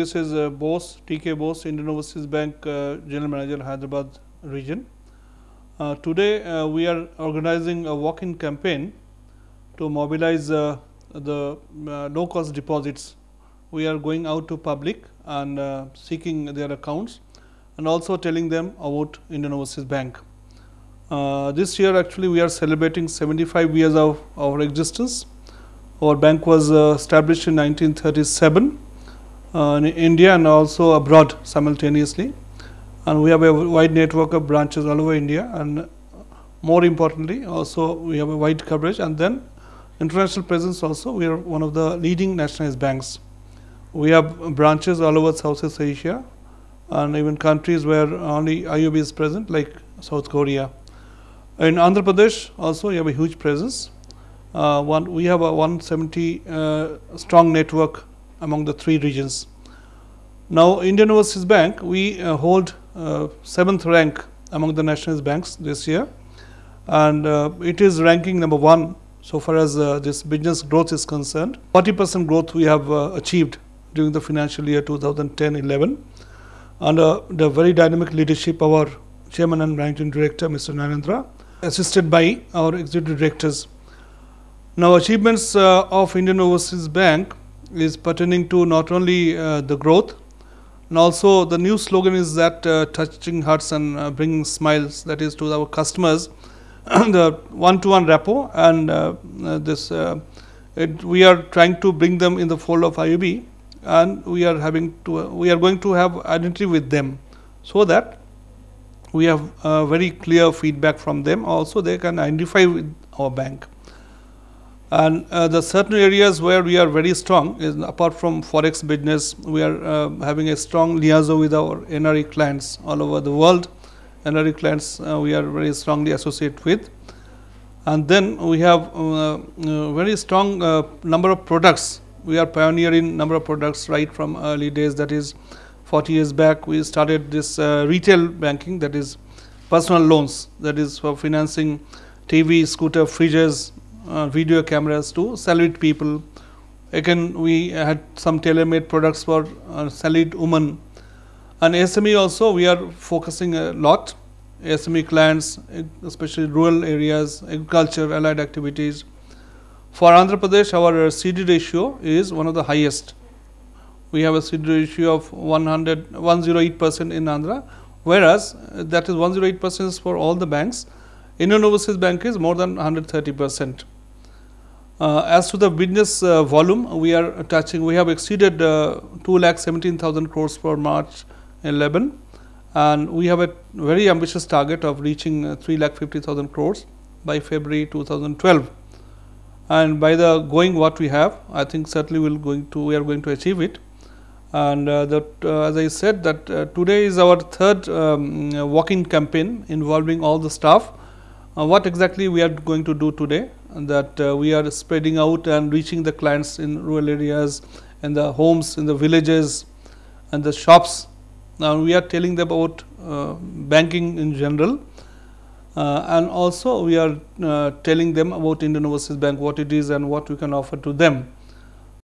This is uh, Bose, TK Bose, Indian Overseas Bank uh, General Manager, Hyderabad region. Uh, today uh, we are organizing a walk-in campaign to mobilize uh, the uh, low-cost deposits. We are going out to public and uh, seeking their accounts and also telling them about Indian Overseas Bank. this year actually we are celebrating 75 years of our existence. Our bank was established in 1937 uh, in India and also abroad simultaneously. And we have a wide network of branches all over India and more importantly also we have a wide coverage and then international presence also we are one of the leading nationalized banks. We have branches all over Southeast Asia and even countries where only IOB is present like South Korea. In Andhra Pradesh also we have a huge presence. Uh, one, we have a 170 uh, strong network among the three regions. Now, Indian Overseas Bank, we uh, hold uh, seventh rank among the nationalised banks this year, and uh, it is ranking number one so far as uh, this business growth is concerned. 40% growth we have uh, achieved during the financial year 2010-11 under uh, the very dynamic leadership of our chairman and managing director, Mr. Narendra, assisted by our executive directors. Now, achievements of Indian Overseas Bank is pertaining to not only uh, the growth and also the new slogan is that uh, touching hearts and uh, bringing smiles that is to our customers the one-to-one rapport and uh, uh, this uh, it, we are trying to bring them in the fold of IUB and we are having to we are going to have identity with them so that we have very clear feedback from them also they can identify with our bank and uh, the certain areas where we are very strong is apart from forex business, we are uh, having a strong liaison with our NRE clients all over the world. NRE clients uh, we are very strongly associated with. And then we have uh, uh, very strong uh, number of products. We are pioneering number of products right from early days. That is, 40 years back we started this retail banking. That is, personal loans. That is for financing TV, scooter, fridges, uh, video cameras to salute people. Again, we had some tailor-made products for uh, salute women. And SME also, we are focusing a lot. SME clients, especially rural areas, agriculture, allied activities. For Andhra Pradesh, our uh, CD ratio is one of the highest. We have a CD ratio of 108% in Andhra, whereas uh, that is 108% for all the banks. Indian Overseas Bank is more than 130 percent. Uh, as to the business uh, volume, we are touching, we have exceeded uh, 2 lakh 17,000 crores for March 11 and we have a very ambitious target of reaching uh, 3 lakh 50,000 crores by February 2012. And by the going what we have, I think certainly we'll going to, we are going to achieve it. And uh, that, uh, as I said that uh, today is our third um, walk-in campaign involving all the staff uh, what exactly we are going to do today that uh, we are spreading out and reaching the clients in rural areas and the homes in the villages and the shops now we are telling them about uh, banking in general uh, and also we are uh, telling them about Indian Overseas Bank what it is and what we can offer to them